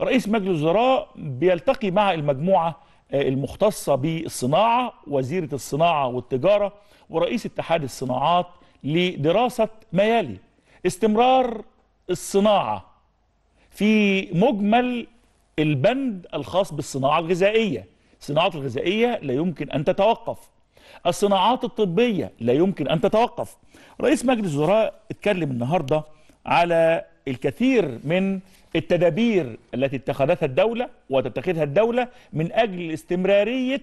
رئيس مجلس الوزراء بيلتقي مع المجموعة آه، المختصة بالصناعة وزيرة الصناعة والتجارة ورئيس اتحاد الصناعات لدراسة ما يلي استمرار الصناعة في مجمل البند الخاص بالصناعة الغذائية الصناعة الغذائية لا يمكن أن تتوقف الصناعات الطبية لا يمكن أن تتوقف رئيس مجلس الوزراء اتكلم النهاردة على الكثير من التدابير التي اتخذتها الدولة وتتخذها الدولة من أجل استمرارية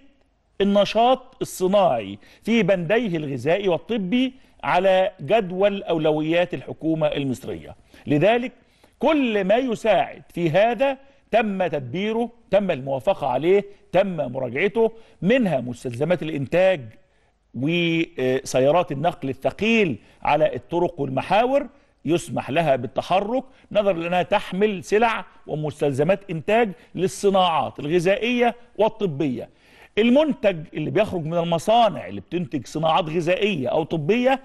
النشاط الصناعي في بنديه الغذائي والطبي على جدول أولويات الحكومة المصرية لذلك كل ما يساعد في هذا تم تدبيره تم الموافقة عليه تم مراجعته منها مستلزمات الإنتاج وسيارات النقل الثقيل على الطرق والمحاور يسمح لها بالتحرك نظرا لأنها تحمل سلع ومستلزمات إنتاج للصناعات الغذائية والطبية المنتج اللي بيخرج من المصانع اللي بتنتج صناعات غذائية أو طبية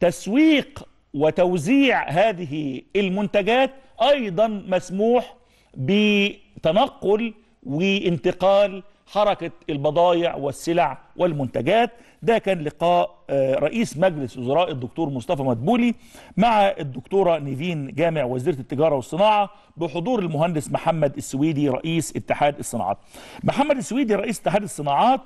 تسويق وتوزيع هذه المنتجات أيضا مسموح بتنقل وانتقال حركة البضائع والسلع والمنتجات ده كان لقاء آه، رئيس مجلس وزراء الدكتور مصطفى مدبولي مع الدكتورة نيفين جامع وزيرة التجارة والصناعة بحضور المهندس محمد السويدي رئيس اتحاد الصناعات محمد السويدي رئيس اتحاد الصناعات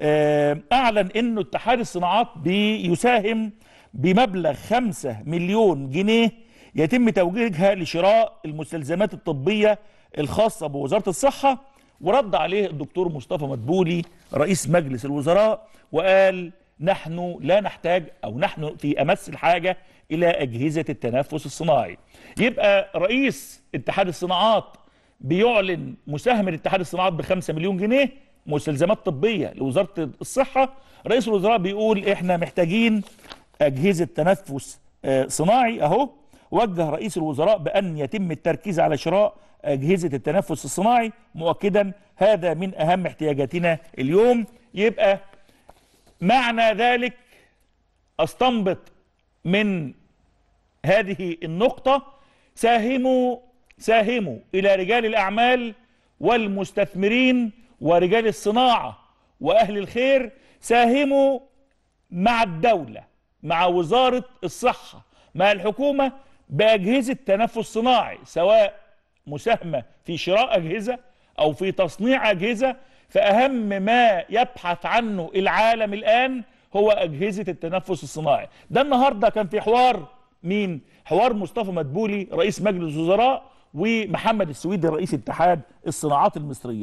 آه، أعلن أنه اتحاد الصناعات بيساهم بمبلغ 5 مليون جنيه يتم توجيهها لشراء المستلزمات الطبية الخاصة بوزارة الصحة ورد عليه الدكتور مصطفى مدبولي رئيس مجلس الوزراء وقال نحن لا نحتاج أو نحن في أمس الحاجة إلى أجهزة التنفس الصناعي يبقى رئيس اتحاد الصناعات بيعلن مساهمة اتحاد الصناعات ب 5 مليون جنيه مستلزمات طبية لوزارة الصحة رئيس الوزراء بيقول إحنا محتاجين أجهزة تنفس آه، صناعي أهو وجه رئيس الوزراء بأن يتم التركيز على شراء أجهزة التنفس الصناعي مؤكدا هذا من أهم احتياجاتنا اليوم يبقى معنى ذلك أستنبط من هذه النقطة ساهموا ساهموا إلى رجال الأعمال والمستثمرين ورجال الصناعة وأهل الخير ساهموا مع الدولة مع وزارة الصحة مع الحكومة باجهزه تنفس صناعي سواء مساهمه في شراء اجهزه او في تصنيع اجهزه فاهم ما يبحث عنه العالم الان هو اجهزه التنفس الصناعي ده النهارده كان في حوار مين حوار مصطفى مدبولي رئيس مجلس الوزراء ومحمد السويدي رئيس اتحاد الصناعات المصريه